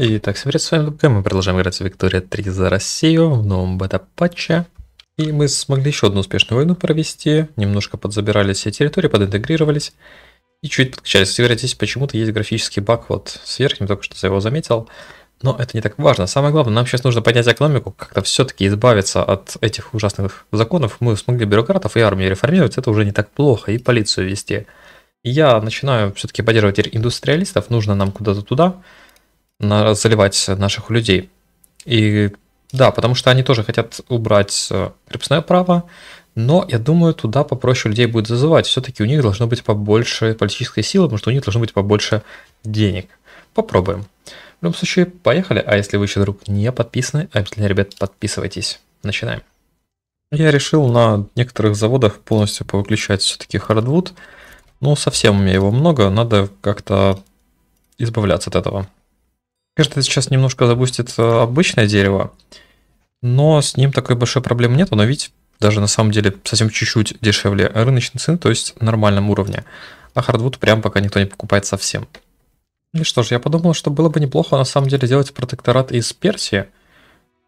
Итак, всем привет, с вами Дубка, мы продолжаем играть в Виктория 3 за Россию в новом бета-патче. И мы смогли еще одну успешную войну провести, немножко подзабирали все территории, подинтегрировались и чуть подкачались. Если здесь почему-то есть графический баг вот с верхним, только что я его заметил, но это не так важно. Самое главное, нам сейчас нужно поднять экономику, как-то все-таки избавиться от этих ужасных законов. Мы смогли бюрократов и армию реформировать, это уже не так плохо, и полицию вести. Я начинаю все-таки поддерживать индустриалистов, нужно нам куда-то туда, -туда заливать наших людей. И да, потому что они тоже хотят убрать э, крепостное право, но я думаю, туда попроще людей будет зазывать. Все-таки у них должно быть побольше политической силы, потому что у них должно быть побольше денег. Попробуем. В любом случае, поехали. А если вы еще вдруг не подписаны, обязательно, ребят, подписывайтесь. Начинаем. Я решил на некоторых заводах полностью повыключать все-таки хардвуд. Ну, совсем у меня его много, надо как-то избавляться от этого кажется, сейчас немножко запустит э, обычное дерево, но с ним такой большой проблемы нет, оно ведь даже на самом деле совсем чуть-чуть дешевле рыночной цены, то есть нормальном уровне. А хардвуд прям пока никто не покупает совсем. И что ж, я подумал, что было бы неплохо на самом деле делать протекторат из Персии.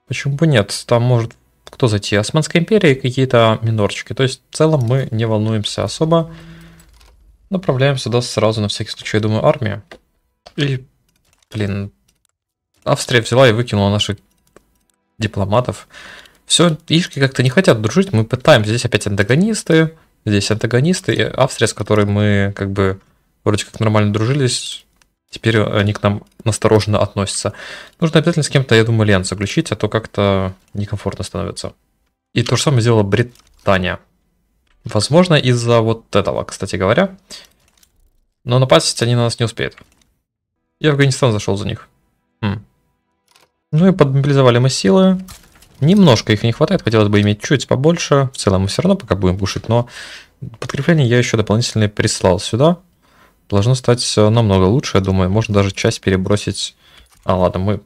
Почему бы нет? Там может кто зайти? Османская империя и какие-то минорчики. То есть в целом мы не волнуемся особо. Направляем сюда сразу на всякий случай, я думаю, армию. И, блин, Австрия взяла и выкинула наших дипломатов. Все, ишки как-то не хотят дружить, мы пытаемся. Здесь опять антагонисты, здесь антагонисты. И Австрия, с которой мы как бы вроде как нормально дружились, теперь они к нам настороженно относятся. Нужно обязательно с кем-то, я думаю, альянс заключить, а то как-то некомфортно становится. И то же самое сделала Британия. Возможно, из-за вот этого, кстати говоря. Но напасть они на нас не успеют. И Афганистан зашел за них. Ну и подмобилизовали мы силы. Немножко их не хватает, хотелось бы иметь чуть побольше. В целом мы все равно пока будем кушать, но подкрепление я еще дополнительное прислал сюда. Должно стать намного лучше, я думаю. Можно даже часть перебросить. А, ладно, мы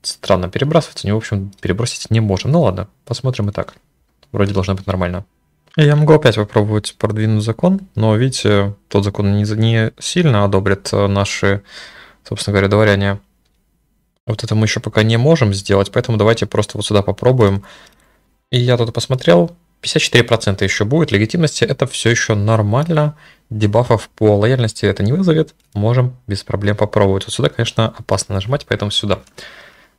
странно перебрасываться. Не, в общем, перебросить не можем. Ну ладно, посмотрим и так. Вроде должно быть нормально. Я могу опять попробовать продвинуть закон, но, видите, тот закон не, не сильно одобрит э, наши, собственно говоря, дворяне. Вот это мы еще пока не можем сделать, поэтому давайте просто вот сюда попробуем. И я тут посмотрел, 54% еще будет легитимности, это все еще нормально. Дебафов по лояльности это не вызовет, можем без проблем попробовать. Вот сюда, конечно, опасно нажимать, поэтому сюда.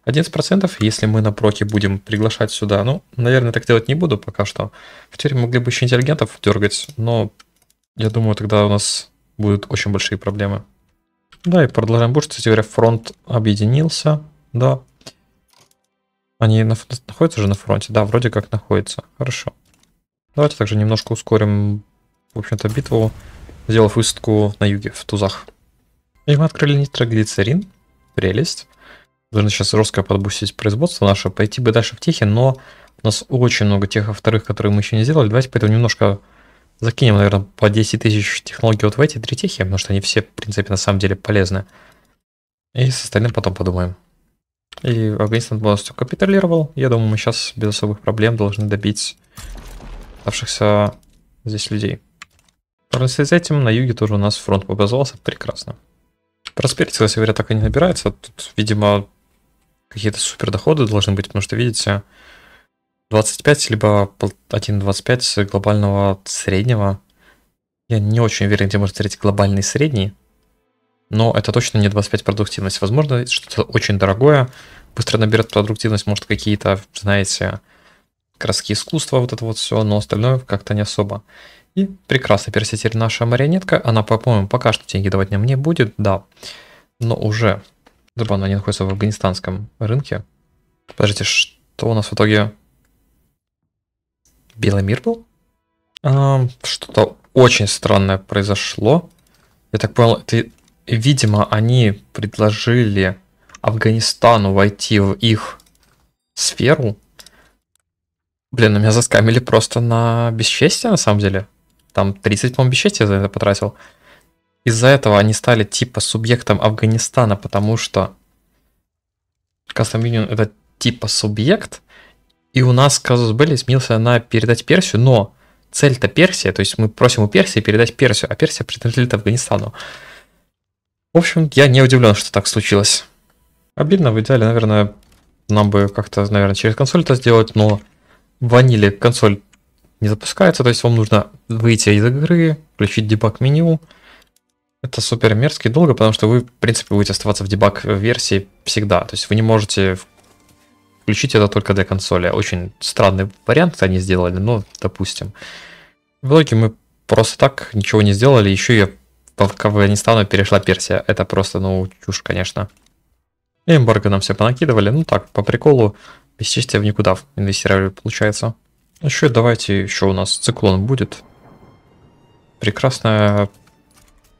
11%, если мы на проке будем приглашать сюда, ну, наверное, так делать не буду пока что. Теперь могли бы еще интеллигентов дергать, но я думаю, тогда у нас будут очень большие проблемы. Да, и продолжаем больше. Кстати говоря, фронт объединился, да. Они на, находятся же на фронте? Да, вроде как находятся. Хорошо. Давайте также немножко ускорим, в общем-то, битву, сделав высадку на юге, в Тузах. И мы открыли нитроглицерин. Прелесть. Должны сейчас жестко подбустить производство наше, пойти бы дальше в Тихе, но у нас очень много тех вторых, которые мы еще не сделали. Давайте поэтому немножко закинем, наверное, по 10 тысяч технологий вот в эти три техи, потому что они все, в принципе, на самом деле полезны. И с остальным потом подумаем. И Афганистан полностью капитулировал. Я думаю, мы сейчас без особых проблем должны добить оставшихся здесь людей. Параллельно с этим на юге тоже у нас фронт образовался. Прекрасно. Просперити, кстати говоря, так и не набирается. Тут, видимо, какие-то супер доходы должны быть, потому что, видите, 25, либо 1.25 глобального среднего. Я не очень уверен, где можно встретить глобальный средний. Но это точно не 25 продуктивность. Возможно, что-то очень дорогое. Быстро наберет продуктивность, может, какие-то, знаете, краски искусства, вот это вот все, но остальное как-то не особо. И прекрасно, пересетели наша марионетка. Она, по-моему, пока что деньги давать мне не будет, да. Но уже, забавно, они находятся в афганистанском рынке. Подождите, что у нас в итоге Белый мир был? что-то очень странное произошло. Я так понял, это, видимо, они предложили Афганистану войти в их сферу. Блин, ну меня заскамили просто на бесчестие, на самом деле. Там 30, по-моему, бесчестия за это потратил. Из-за этого они стали типа субъектом Афганистана, потому что Custom Union это типа субъект, и у нас казус Белли сменился на передать Персию, но цель-то Персия, то есть мы просим у Персии передать Персию, а Персия принадлежит Афганистану. В общем, я не удивлен, что так случилось. Обидно, в идеале, наверное, нам бы как-то, наверное, через консоль это сделать, но ванили консоль не запускается, то есть вам нужно выйти из игры, включить дебаг меню. Это супер мерзко и долго, потому что вы, в принципе, будете оставаться в дебаг версии всегда. То есть вы не можете Включить это только для консоли. Очень странный вариант они сделали, но допустим. В итоге мы просто так ничего не сделали, еще и к Афганистану перешла Персия. Это просто, ну, чушь, конечно. И эмбарго нам все понакидывали, ну так, по приколу, бесчестие в никуда инвестировали, получается. А еще давайте, еще у нас циклон будет. Прекрасно,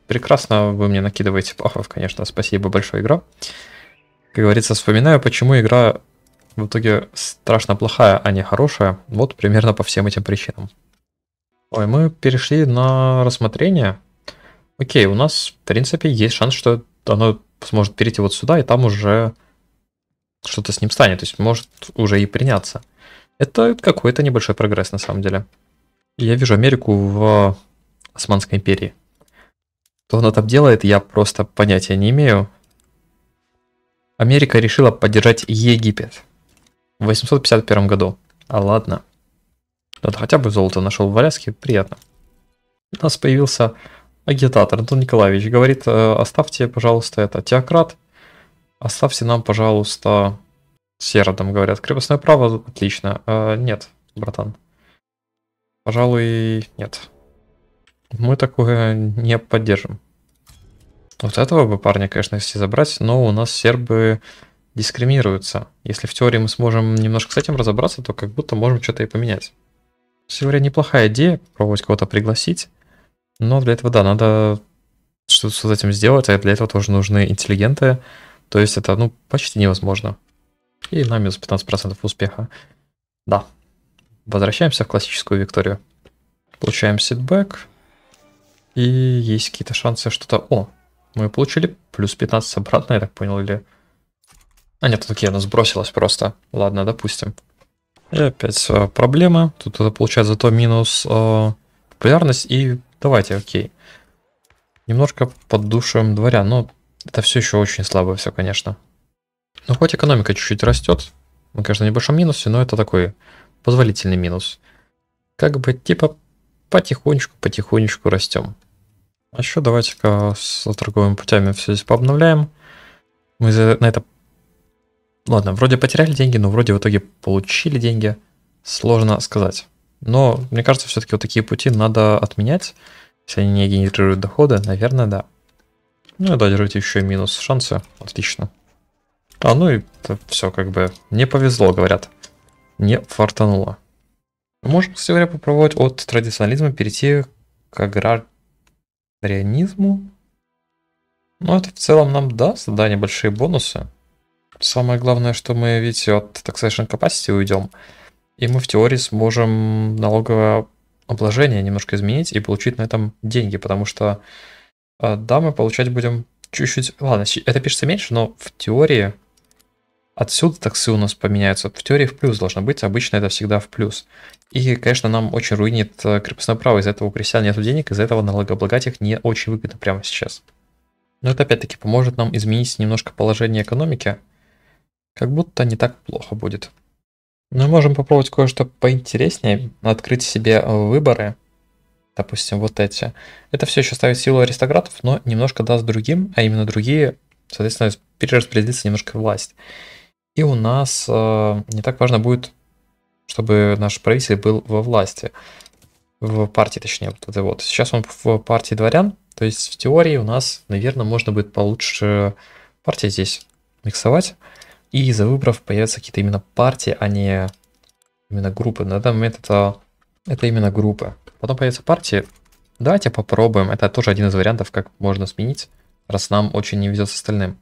прекрасно вы мне накидываете пахов, конечно, спасибо большое, игра. Как говорится, вспоминаю, почему игра в итоге страшно плохая, а не хорошая. Вот примерно по всем этим причинам. Ой, мы перешли на рассмотрение. Окей, у нас, в принципе, есть шанс, что оно сможет перейти вот сюда, и там уже что-то с ним станет. То есть может уже и приняться. Это какой-то небольшой прогресс на самом деле. Я вижу Америку в Османской империи. Что она там делает, я просто понятия не имею. Америка решила поддержать Египет в 851 году. А ладно. Надо хотя бы золото нашел в Аляске, приятно. У нас появился агитатор Антон Николаевич. Говорит, э, оставьте, пожалуйста, это, теократ. Оставьте нам, пожалуйста, Серодом, говорят. Крепостное право, отлично. Э, нет, братан. Пожалуй, нет. Мы такое не поддержим. Вот этого бы парня, конечно, если забрать, но у нас сербы дискриминируются. Если в теории мы сможем немножко с этим разобраться, то как будто можем что-то и поменять. Теория неплохая идея, попробовать кого-то пригласить, но для этого, да, надо что-то с этим сделать, а для этого тоже нужны интеллигенты, то есть это, ну, почти невозможно. И на минус 15% успеха. Да. Возвращаемся в классическую Викторию. Получаем сетбэк. И есть какие-то шансы что-то... О, мы получили плюс 15 обратно, я так понял, или... А нет, окей, она ну, сбросилась просто. Ладно, допустим. И опять э, проблема. Тут это получается зато минус э, популярность. И давайте, окей. Немножко поддушим дворя, но ну, это все еще очень слабое все, конечно. Ну, хоть экономика чуть-чуть растет. Мы, конечно, в небольшом минусе, но это такой позволительный минус. Как бы, типа, потихонечку-потихонечку растем. А еще давайте-ка с торговыми путями все здесь пообновляем. Мы на это Ладно, вроде потеряли деньги, но вроде в итоге получили деньги. Сложно сказать. Но мне кажется, все-таки вот такие пути надо отменять. Если они не генерируют доходы, наверное, да. Ну и да, еще и минус шансы. Отлично. А ну и все как бы не повезло, говорят. Не фартануло. Можем, кстати говоря, попробовать от традиционализма перейти к аграрянизму. Ну это в целом нам даст, да, небольшие бонусы. Самое главное, что мы ведь от taxation capacity уйдем, и мы в теории сможем налоговое обложение немножко изменить и получить на этом деньги, потому что э, да, мы получать будем чуть-чуть... Ладно, это пишется меньше, но в теории отсюда таксы у нас поменяются. В теории в плюс должно быть, обычно это всегда в плюс. И, конечно, нам очень руинит э, крепостное право, из-за этого у крестьян нет денег, из-за этого налогооблагать их не очень выгодно прямо сейчас. Но это опять-таки поможет нам изменить немножко положение экономики, как будто не так плохо будет. Мы можем попробовать кое-что поинтереснее, открыть себе э, выборы, допустим, вот эти. Это все еще ставит силу аристократов, но немножко даст другим, а именно другие, соответственно, перераспределится немножко власть. И у нас э, не так важно будет, чтобы наш правитель был во власти, в партии, точнее, вот это вот. Сейчас он в партии дворян, то есть в теории у нас, наверное, можно будет получше партии здесь миксовать. И из-за выборов появятся какие-то именно партии, а не именно группы. На данный момент это, это именно группы. Потом появятся партии. Давайте попробуем. Это тоже один из вариантов, как можно сменить, раз нам очень не везет с остальным.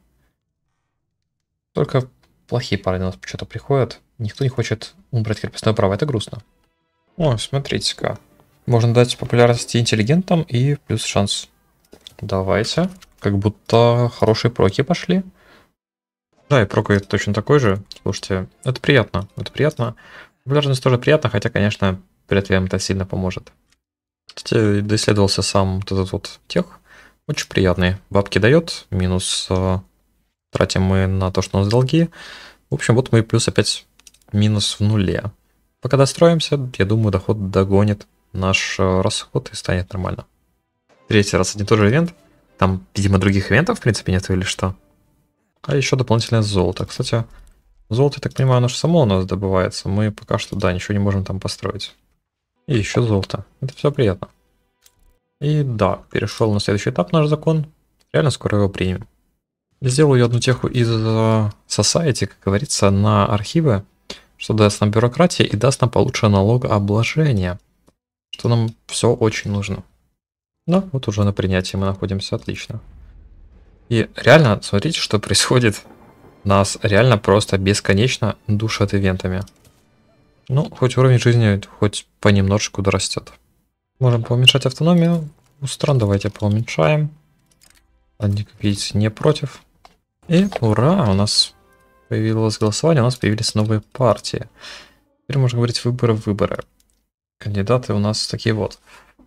Только плохие парни у нас что-то приходят. Никто не хочет убрать крепостное право. Это грустно. О, смотрите-ка. Можно дать популярности интеллигентам и плюс шанс. Давайте. Как будто хорошие проки пошли. Да, и прок точно такой же. Слушайте, это приятно, это приятно. Популярность тоже приятно, хотя, конечно, при этом это сильно поможет. Кстати, доисследовался сам вот этот вот тех. Очень приятный. Бабки дает, минус э, тратим мы на то, что у нас долги. В общем, вот мы плюс опять минус в нуле. Пока достроимся, я думаю, доход догонит наш э, расход и станет нормально. Третий раз один и тот же ивент. Там, видимо, других ивентов, в принципе, нет или что? А еще дополнительное золото. Кстати, золото, я так понимаю, оно же само у нас добывается. Мы пока что, да, ничего не можем там построить. И еще золото. Это все приятно. И да, перешел на следующий этап наш закон. Реально скоро его примем. Сделаю я одну теху из э, Society, как говорится, на архивы, что даст нам бюрократия и даст нам получше налогообложение, что нам все очень нужно. Да, вот уже на принятии мы находимся, отлично. И реально, смотрите, что происходит. Нас реально просто бесконечно душат ивентами. Ну, хоть уровень жизни хоть понемножечку дорастет. Можем поуменьшать автономию. У ну, стран давайте поуменьшаем. Они, как видите, не против. И ура, у нас появилось голосование, у нас появились новые партии. Теперь можно говорить выборы-выборы. Кандидаты у нас такие вот.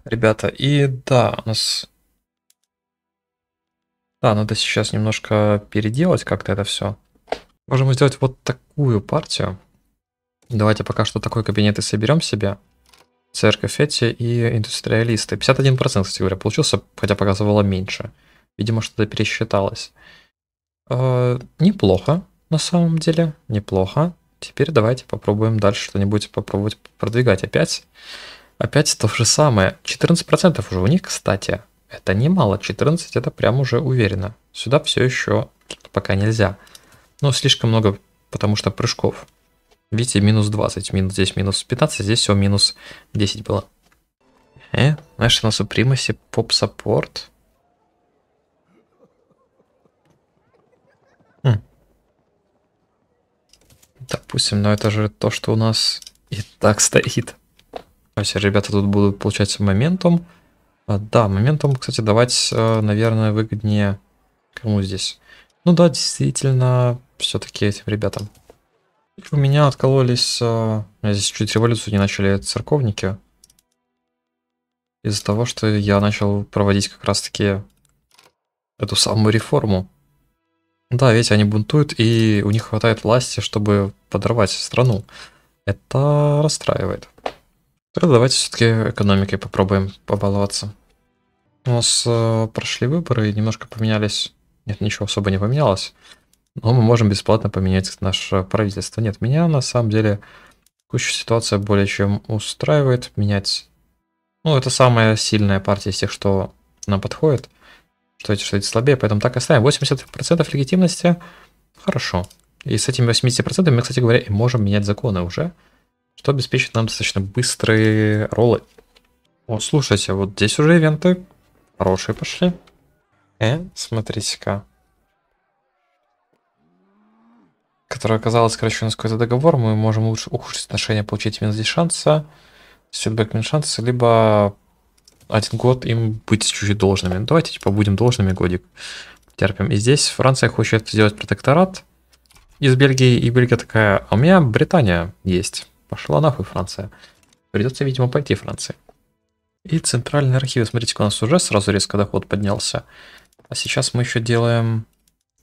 Ребята, и да, у нас да, надо сейчас немножко переделать как-то это все. Можем сделать вот такую партию. Давайте пока что такой кабинет и соберем себе. Церковь эти и индустриалисты. 51%, кстати говоря, получился, хотя показывало меньше. Видимо, что-то пересчиталось. Э, неплохо, на самом деле. Неплохо. Теперь давайте попробуем дальше что-нибудь попробовать продвигать опять. Опять то же самое. 14% уже у них, кстати. Это немало, 14 это прям уже уверенно. Сюда все еще пока нельзя. Но слишком много, потому что прыжков. Видите, минус 20, минус, здесь минус 15, здесь все минус 10 было. Э, National Supremacy, Pop Support. Хм. Допустим, но это же то, что у нас и так стоит. То есть ребята тут будут получать моментом. А, да, моментом, кстати, давать, э, наверное, выгоднее кому здесь. Ну да, действительно, все-таки этим ребятам. У меня откололись... Э, у меня здесь чуть революцию не начали церковники. Из-за того, что я начал проводить как раз-таки эту самую реформу. Да, ведь они бунтуют, и у них хватает власти, чтобы подорвать страну. Это расстраивает. Тогда давайте все-таки экономикой попробуем побаловаться. У нас э, прошли выборы и немножко поменялись. Нет, ничего особо не поменялось. Но мы можем бесплатно поменять наше правительство. Нет, меня на самом деле текущая ситуация более чем устраивает. Менять... Ну, это самая сильная партия из тех, что нам подходит. Что эти, что эти слабее, поэтому так и оставим. 80% легитимности. Хорошо. И с этими 80% мы, кстати говоря, и можем менять законы уже что обеспечит нам достаточно быстрые роллы. О, слушайте, вот здесь уже ивенты хорошие пошли. Э, смотрите-ка. Который оказалось сокращен с какой-то договор, мы можем лучше ухудшить отношения, получить минус 10 шанса, сетбэк минус шанса, либо один год им быть чуть-чуть должными. Ну, давайте, типа, будем должными годик. Терпим. И здесь Франция хочет сделать протекторат из Бельгии, и Бельгия такая, а у меня Британия есть. Пошла нахуй Франция. Придется, видимо, пойти Франции. И центральные архивы. Смотрите, у нас уже сразу резко доход поднялся. А сейчас мы еще делаем...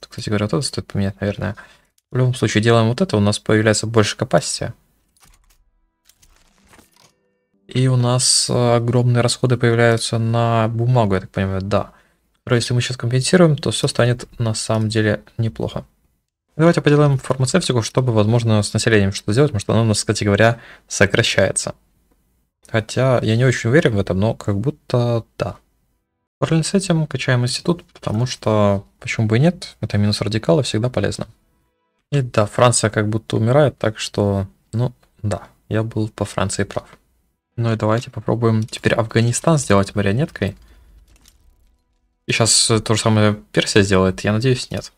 Кстати говоря, вот это стоит поменять, наверное. В любом случае, делаем вот это, у нас появляется больше капасти. И у нас э, огромные расходы появляются на бумагу, я так понимаю, да. Но если мы сейчас компенсируем, то все станет на самом деле неплохо. Давайте поделаем фармацевтику, чтобы, возможно, с населением что-то сделать, потому что оно у нас, кстати говоря, сокращается. Хотя я не очень уверен в этом, но как будто да. Параллельно с этим качаем институт, потому что почему бы и нет, это минус радикала всегда полезно. И да, Франция как будто умирает, так что, ну да, я был по Франции прав. Ну и давайте попробуем теперь Афганистан сделать марионеткой. И сейчас то же самое Персия сделает, я надеюсь, нет.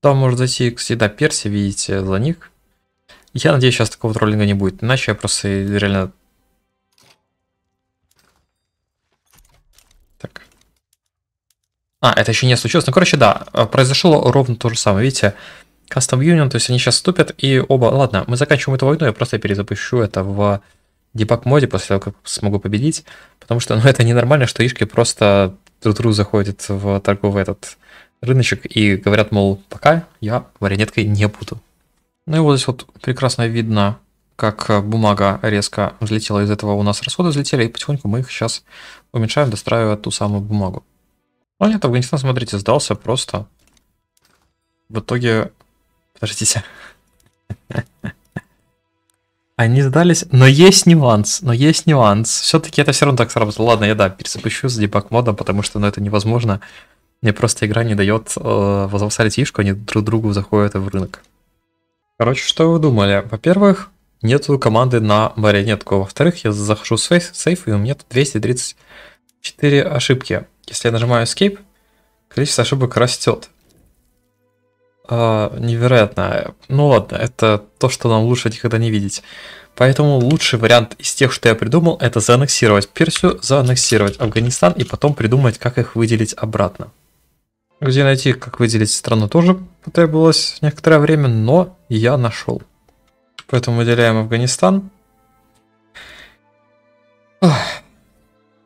Там может зайти всегда Перси, видите, э, за них. Я надеюсь, сейчас такого троллинга не будет, иначе я просто реально... Так. А, это еще не случилось. Ну, короче, да, э, произошло ровно то же самое, видите. Custom Union, то есть они сейчас ступят и оба... Ладно, мы заканчиваем эту войну, я просто перезапущу это в дебаг моде после того, как смогу победить. Потому что, ну, это ненормально, что ишки просто друг другу заходят в торговый этот рыночек и говорят, мол, пока я марионеткой не буду. Ну и вот здесь вот прекрасно видно, как э, бумага резко взлетела, из этого у нас расходы взлетели, и потихоньку мы их сейчас уменьшаем, достраивая ту самую бумагу. Ну нет, Афганистан, смотрите, сдался просто. В итоге... Подождите. Они сдались, но есть нюанс, но есть нюанс. Все-таки это все равно так сработало. Ладно, я да, перезапущу с дебаг модом, потому что ну, это невозможно. Мне просто игра не дает э, возвращать фишку, они друг другу заходят в рынок. Короче, что вы думали? Во-первых, нету команды на марионетку. Во-вторых, я захожу в сейф, сейф и у меня тут 234 ошибки. Если я нажимаю Escape, количество ошибок растет. Э, невероятно. Ну ладно, это то, что нам лучше никогда не видеть. Поэтому лучший вариант из тех, что я придумал, это зааннексировать Персию, зааннексировать Афганистан и потом придумать, как их выделить обратно. Где найти, как выделить страну, тоже потребовалось некоторое время, но я нашел. Поэтому выделяем Афганистан.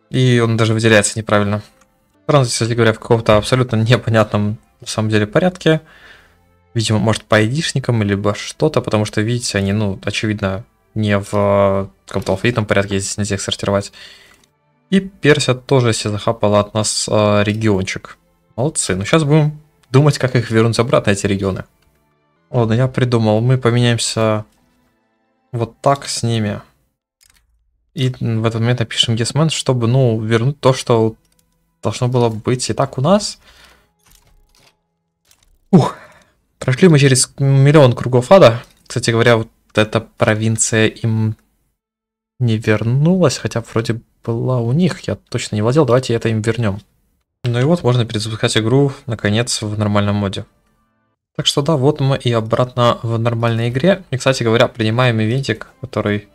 И он даже выделяется неправильно. Страна, если говоря, в каком-то абсолютно непонятном на самом деле порядке. Видимо, может по айдишникам, либо что-то, потому что, видите, они, ну, очевидно, не в каком-то алфавитном порядке, здесь нельзя их сортировать. И Персия тоже себе захапала от нас э, региончик. Молодцы. Ну сейчас будем думать, как их вернуть обратно, эти регионы. Ладно, я придумал. Мы поменяемся вот так с ними. И в этот момент напишем yes чтобы, ну, вернуть то, что должно было быть и так у нас. Ух, прошли мы через миллион кругов ада. Кстати говоря, вот эта провинция им не вернулась, хотя вроде была у них, я точно не владел, давайте это им вернем. Ну и вот можно перезапускать игру, наконец, в нормальном моде. Так что да, вот мы и обратно в нормальной игре. И, кстати говоря, принимаем ивентик, который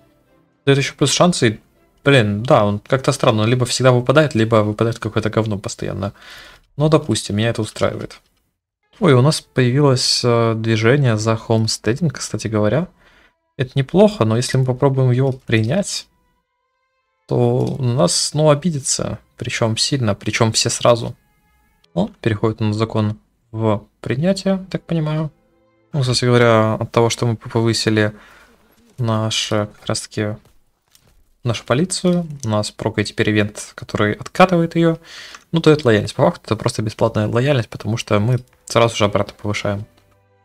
дает еще плюс шансы. Блин, да, он как-то странно, он либо всегда выпадает, либо выпадает какое-то говно постоянно. Но, допустим, меня это устраивает. Ой, у нас появилось э, движение за homesteading, кстати говоря. Это неплохо, но если мы попробуем его принять, то у нас, ну, обидится, причем сильно, причем все сразу. Ну, переходит на закон в принятие, так понимаю. Ну, кстати говоря, от того, что мы повысили наше, как раз таки, нашу полицию, у нас прокает теперь ивент, который откатывает ее, ну, то это лояльность. По факту это просто бесплатная лояльность, потому что мы сразу же обратно повышаем.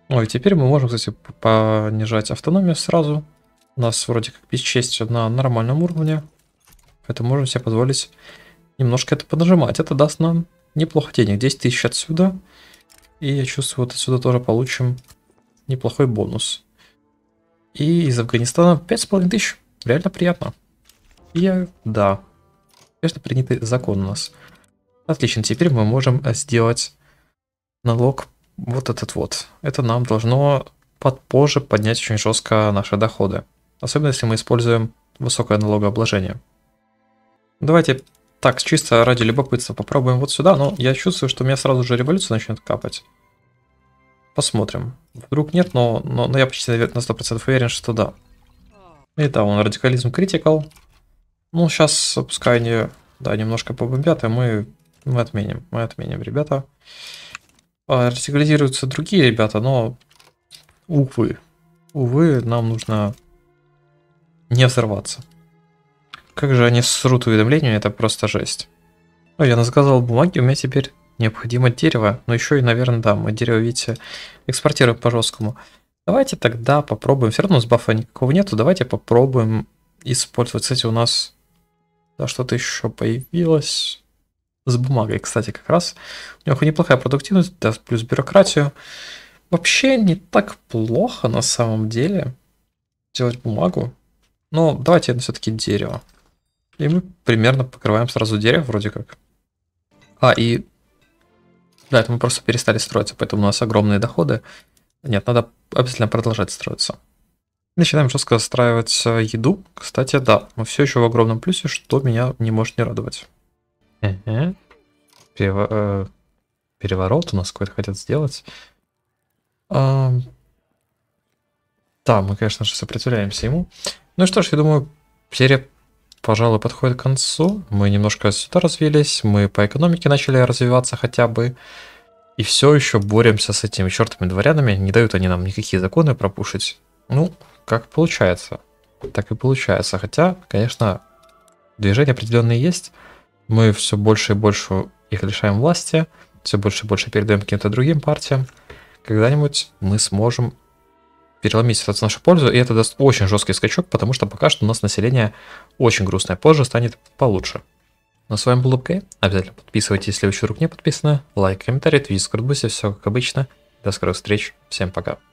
Ну, и теперь мы можем, кстати, понижать автономию сразу. У нас вроде как бесчесть на нормальном уровне. Это можем себе позволить немножко это поднажимать. Это даст нам неплохо денег. 10 тысяч отсюда. И я чувствую, вот отсюда тоже получим неплохой бонус. И из Афганистана 5,5 тысяч. Реально приятно. И я... Да. Конечно, принятый закон у нас. Отлично, теперь мы можем сделать налог вот этот вот. Это нам должно под позже поднять очень жестко наши доходы. Особенно если мы используем высокое налогообложение. Давайте так, чисто ради любопытства попробуем вот сюда, но я чувствую, что у меня сразу же революция начнет капать. Посмотрим. Вдруг нет, но, но, но я почти на 100% уверен, что да. И да, он радикализм критикал. Ну, сейчас, пускай они, да, немножко побомбят, и мы, мы отменим, мы отменим, ребята. А, радикализируются другие ребята, но, увы, увы, нам нужно не взорваться. Как же они срут уведомления, это просто жесть. Ну, я заказал бумаги, у меня теперь необходимо дерево. Но ну, еще и, наверное, да, мы дерево, видите, экспортируем по жесткому. Давайте тогда попробуем. Все равно с бафа никакого нету. Давайте попробуем использовать. Кстати, у нас да, что-то еще появилось. С бумагой, кстати, как раз. У него неплохая продуктивность, да, плюс бюрократию. Вообще не так плохо на самом деле делать бумагу. Но давайте все-таки дерево. И мы примерно покрываем сразу дерево вроде как. А, и... Да, это мы просто перестали строиться, поэтому у нас огромные доходы. Нет, надо обязательно продолжать строиться. Начинаем жестко застраивать э, еду. Кстати, да, мы все еще в огромном плюсе, что меня не может не радовать. Угу. Перево э, переворот у нас какой-то хотят сделать. А... Да, мы, конечно же, сопротивляемся ему. Ну что ж, я думаю, серия пожалуй, подходит к концу. Мы немножко сюда развились, мы по экономике начали развиваться хотя бы. И все еще боремся с этими чертами дворянами. Не дают они нам никакие законы пропушить. Ну, как получается. Так и получается. Хотя, конечно, движения определенные есть. Мы все больше и больше их лишаем власти. Все больше и больше передаем каким-то другим партиям. Когда-нибудь мы сможем переломить ситуацию в нашу пользу, и это даст очень жесткий скачок, потому что пока что у нас население очень грустное, позже станет получше. Ну, с вами был Лапкей, обязательно подписывайтесь, если вы еще вдруг не подписаны, лайк, комментарий, твит, скрутбуси, все как обычно. До скорых встреч, всем пока.